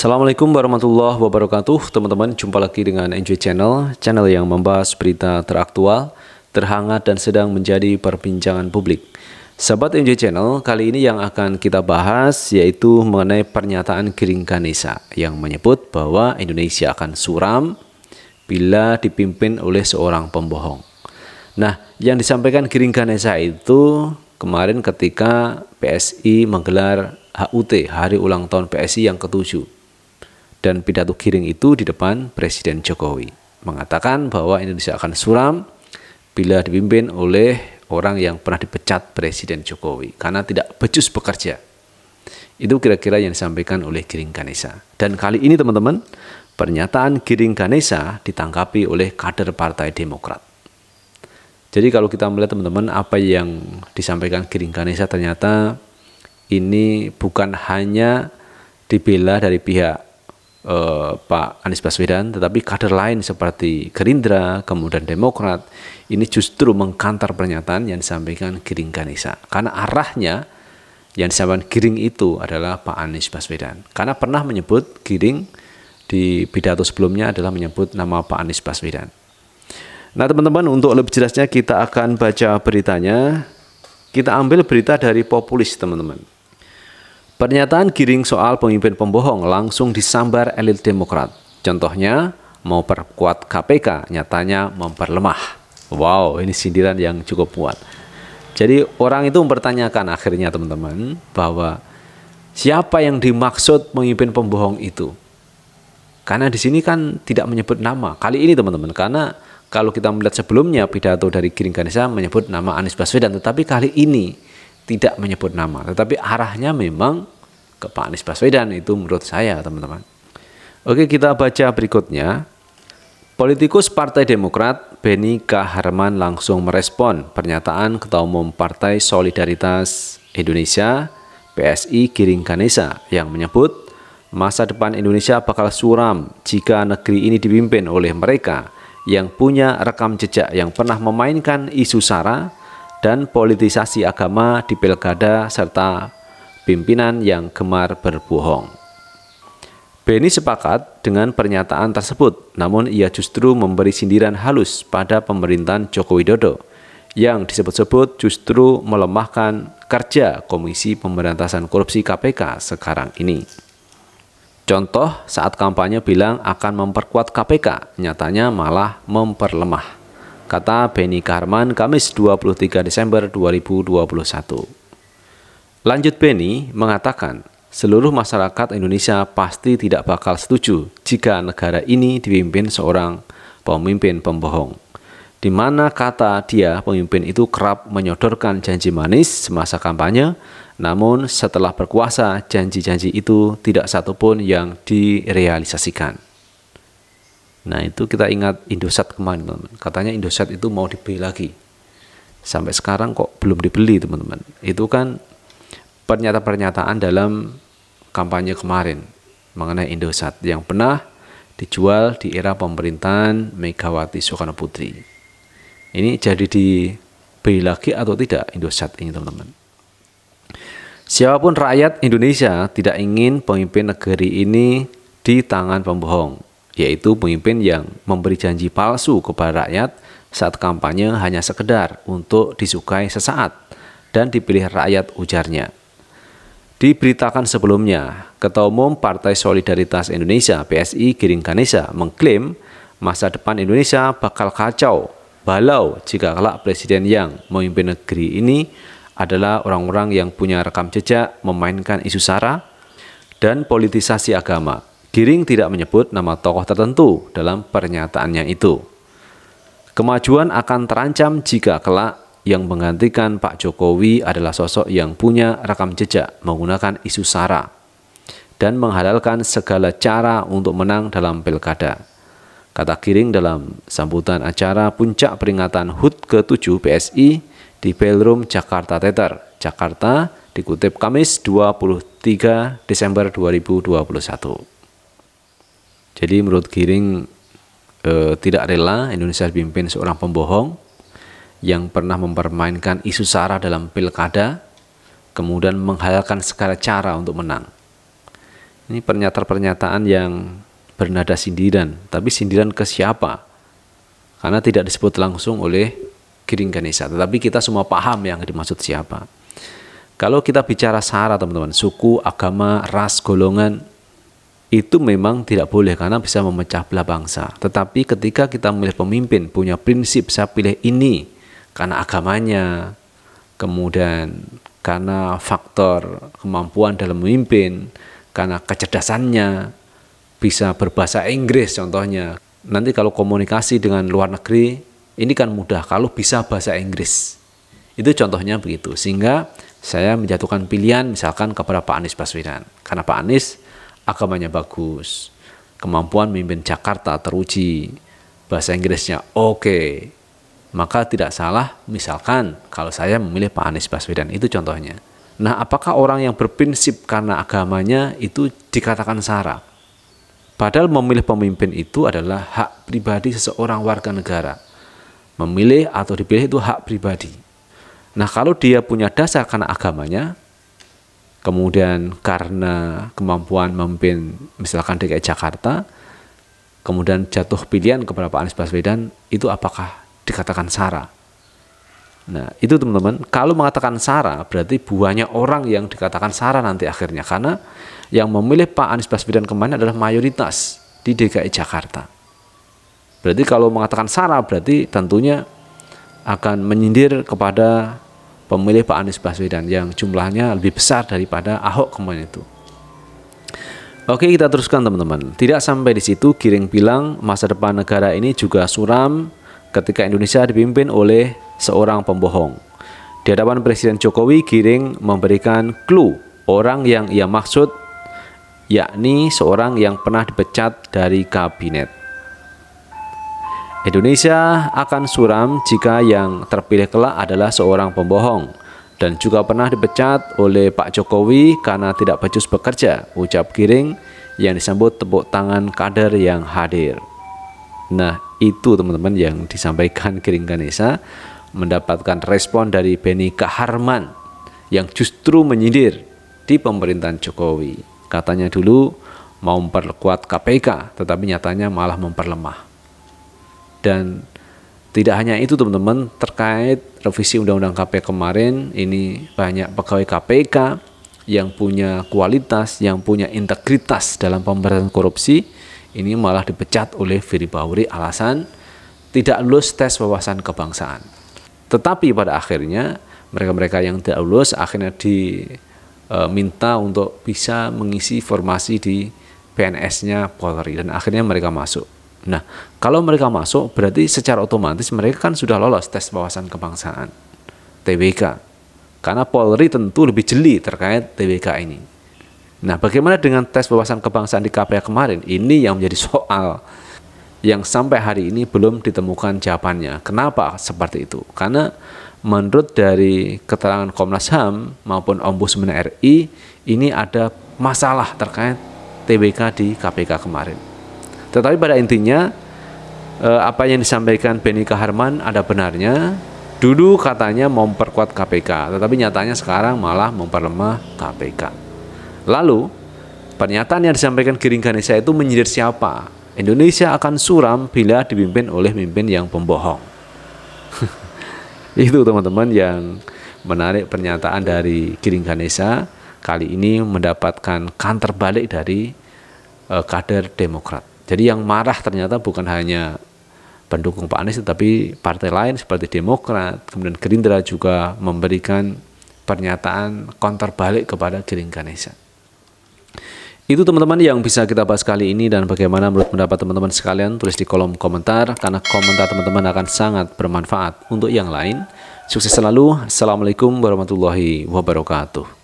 Assalamualaikum warahmatullahi wabarakatuh Teman-teman jumpa lagi dengan Enjoy Channel Channel yang membahas berita teraktual Terhangat dan sedang menjadi perbincangan publik Sahabat Enjoy Channel Kali ini yang akan kita bahas Yaitu mengenai pernyataan Giring Ganesa Yang menyebut bahwa Indonesia akan suram Bila dipimpin oleh seorang pembohong Nah yang disampaikan Giring Ganesa itu Kemarin ketika PSI menggelar HUT, Hari Ulang Tahun PSI yang ketujuh dan pidato giring itu di depan Presiden Jokowi mengatakan bahwa Indonesia akan suram bila dipimpin oleh orang yang pernah dipecat Presiden Jokowi karena tidak becus bekerja. Itu kira-kira yang disampaikan oleh Giring Ganesa. Dan kali ini teman-teman, pernyataan Giring Ganesa ditangkapi oleh kader Partai Demokrat. Jadi kalau kita melihat teman-teman apa yang disampaikan Giring Ganesa ternyata ini bukan hanya dibela dari pihak Eh, Pak Anies Baswedan, tetapi kader lain seperti Gerindra, kemudian Demokrat, ini justru mengkantar pernyataan yang disampaikan Giring Ganesa. Karena arahnya yang disampaikan Giring itu adalah Pak Anies Baswedan. Karena pernah menyebut Giring di pidato sebelumnya adalah menyebut nama Pak Anies Baswedan. Nah teman-teman untuk lebih jelasnya kita akan baca beritanya. Kita ambil berita dari Populis teman-teman. Pernyataan Giring soal pemimpin pembohong langsung disambar elit Demokrat. Contohnya, mau perkuat KPK, nyatanya memperlemah. Wow, ini sindiran yang cukup kuat. Jadi orang itu mempertanyakan akhirnya teman-teman bahwa siapa yang dimaksud pemimpin pembohong itu? Karena di sini kan tidak menyebut nama. Kali ini teman-teman, karena kalau kita melihat sebelumnya pidato dari Giring Ganesa menyebut nama Anies Baswedan, tetapi kali ini tidak menyebut nama, tetapi arahnya memang ke Pak Anies Baswedan itu menurut saya teman-teman. Oke kita baca berikutnya. Politikus Partai Demokrat Beni K. Harman langsung merespon pernyataan Ketua Umum Partai Solidaritas Indonesia PSI Giring Ganesa yang menyebut masa depan Indonesia bakal suram jika negeri ini dipimpin oleh mereka yang punya rekam jejak yang pernah memainkan isu sara dan politisasi agama di pilkada serta pimpinan yang gemar berbohong. Beni sepakat dengan pernyataan tersebut, namun ia justru memberi sindiran halus pada pemerintahan Joko Widodo yang disebut-sebut justru melemahkan kerja Komisi Pemberantasan Korupsi KPK sekarang ini. Contoh saat kampanye bilang akan memperkuat KPK, nyatanya malah memperlemah kata Benny Karman Kamis 23 Desember 2021. Lanjut Benny mengatakan, seluruh masyarakat Indonesia pasti tidak bakal setuju jika negara ini dipimpin seorang pemimpin pembohong. Di mana kata dia pemimpin itu kerap menyodorkan janji manis semasa kampanye, namun setelah berkuasa janji-janji itu tidak satupun yang direalisasikan. Nah itu kita ingat Indosat kemarin teman-teman. Katanya Indosat itu mau dibeli lagi. Sampai sekarang kok belum dibeli teman-teman. Itu kan pernyataan-pernyataan dalam kampanye kemarin mengenai Indosat yang pernah dijual di era pemerintahan Megawati Soekarno Putri. Ini jadi dibeli lagi atau tidak Indosat ini teman-teman. Siapapun rakyat Indonesia tidak ingin pemimpin negeri ini di tangan pembohong yaitu pemimpin yang memberi janji palsu kepada rakyat saat kampanye hanya sekedar untuk disukai sesaat dan dipilih rakyat ujarnya. Diberitakan sebelumnya, Ketua Umum Partai Solidaritas Indonesia PSI Giring Ganesa mengklaim masa depan Indonesia bakal kacau, balau jika kelak presiden yang memimpin negeri ini adalah orang-orang yang punya rekam jejak memainkan isu sara dan politisasi agama. Giring tidak menyebut nama tokoh tertentu dalam pernyataannya itu. Kemajuan akan terancam jika kelak yang menggantikan Pak Jokowi adalah sosok yang punya rekam jejak menggunakan isu sara dan menghalalkan segala cara untuk menang dalam pilkada. Kata Giring dalam sambutan acara puncak peringatan HUT ke-7 PSI di Ballroom Jakarta Theater, Jakarta, dikutip Kamis 23 Desember 2021. Jadi menurut Giring eh, tidak rela Indonesia dipimpin seorang pembohong yang pernah mempermainkan isu sara dalam pilkada, kemudian menghalalkan segala cara untuk menang. Ini pernyataan-pernyataan yang bernada sindiran, tapi sindiran ke siapa? Karena tidak disebut langsung oleh Giring Ganesha, tetapi kita semua paham yang dimaksud siapa. Kalau kita bicara sara teman-teman, suku, agama, ras, golongan, itu memang tidak boleh karena bisa memecah belah bangsa. Tetapi ketika kita memilih pemimpin punya prinsip saya pilih ini karena agamanya, kemudian karena faktor kemampuan dalam memimpin, karena kecerdasannya, bisa berbahasa Inggris contohnya. Nanti kalau komunikasi dengan luar negeri ini kan mudah kalau bisa bahasa Inggris. Itu contohnya begitu. Sehingga saya menjatuhkan pilihan misalkan kepada Pak Anies Baswedan. Karena Pak Anies agamanya bagus, kemampuan memimpin Jakarta teruji, bahasa Inggrisnya oke, okay. maka tidak salah misalkan kalau saya memilih Pak Anies Baswedan itu contohnya. Nah, apakah orang yang berprinsip karena agamanya itu dikatakan sara? Padahal memilih pemimpin itu adalah hak pribadi seseorang warga negara. Memilih atau dipilih itu hak pribadi. Nah, kalau dia punya dasar karena agamanya, kemudian karena kemampuan memimpin misalkan DKI Jakarta, kemudian jatuh pilihan kepada Pak Anies Baswedan, itu apakah dikatakan sara? Nah, itu teman-teman, kalau mengatakan sara berarti buahnya orang yang dikatakan sara nanti akhirnya karena yang memilih Pak Anies Baswedan kemarin adalah mayoritas di DKI Jakarta. Berarti kalau mengatakan sara berarti tentunya akan menyindir kepada pemilih Pak Anies Baswedan yang jumlahnya lebih besar daripada Ahok kemarin itu. Oke kita teruskan teman-teman. Tidak sampai di situ Giring bilang masa depan negara ini juga suram ketika Indonesia dipimpin oleh seorang pembohong. Di hadapan Presiden Jokowi, Giring memberikan clue orang yang ia maksud yakni seorang yang pernah dipecat dari kabinet. Indonesia akan suram jika yang terpilih kelak adalah seorang pembohong dan juga pernah dipecat oleh Pak Jokowi karena tidak becus bekerja, ucap Giring yang disambut tepuk tangan kader yang hadir. Nah, itu teman-teman yang disampaikan Giring Ganesa mendapatkan respon dari Beni Kaharman yang justru menyindir di pemerintahan Jokowi. Katanya dulu mau memperkuat KPK, tetapi nyatanya malah memperlemah. Dan tidak hanya itu teman-teman, terkait revisi Undang-Undang KPK kemarin, ini banyak pegawai KPK yang punya kualitas, yang punya integritas dalam pemberantasan korupsi, ini malah dipecat oleh Firi Bahuri alasan tidak lulus tes wawasan kebangsaan. Tetapi pada akhirnya mereka-mereka yang tidak lulus akhirnya diminta e, untuk bisa mengisi formasi di PNS-nya Polri dan akhirnya mereka masuk. Nah, kalau mereka masuk, berarti secara otomatis mereka kan sudah lolos tes wawasan kebangsaan (TWK). Karena Polri tentu lebih jeli terkait TWK ini. Nah, bagaimana dengan tes wawasan kebangsaan di KPK kemarin? Ini yang menjadi soal yang sampai hari ini belum ditemukan jawabannya. Kenapa seperti itu? Karena menurut dari keterangan Komnas HAM maupun Ombudsman RI, ini ada masalah terkait TWK di KPK kemarin. Tetapi pada intinya eh, apa yang disampaikan Beni Kaharman ada benarnya. Dulu katanya mau memperkuat KPK, tetapi nyatanya sekarang malah memperlemah KPK. Lalu pernyataan yang disampaikan Giring Ganesha itu menyindir siapa? Indonesia akan suram bila dipimpin oleh pemimpin yang pembohong. itu teman-teman yang menarik pernyataan dari Giring Ganesha kali ini mendapatkan kanter balik dari uh, kader Demokrat. Jadi yang marah ternyata bukan hanya pendukung Pak Anies tetapi partai lain seperti Demokrat, kemudian Gerindra juga memberikan pernyataan konter balik kepada Gerindra Ganesha. Itu teman-teman yang bisa kita bahas kali ini dan bagaimana menurut pendapat teman-teman sekalian tulis di kolom komentar karena komentar teman-teman akan sangat bermanfaat untuk yang lain. Sukses selalu. Assalamualaikum warahmatullahi wabarakatuh.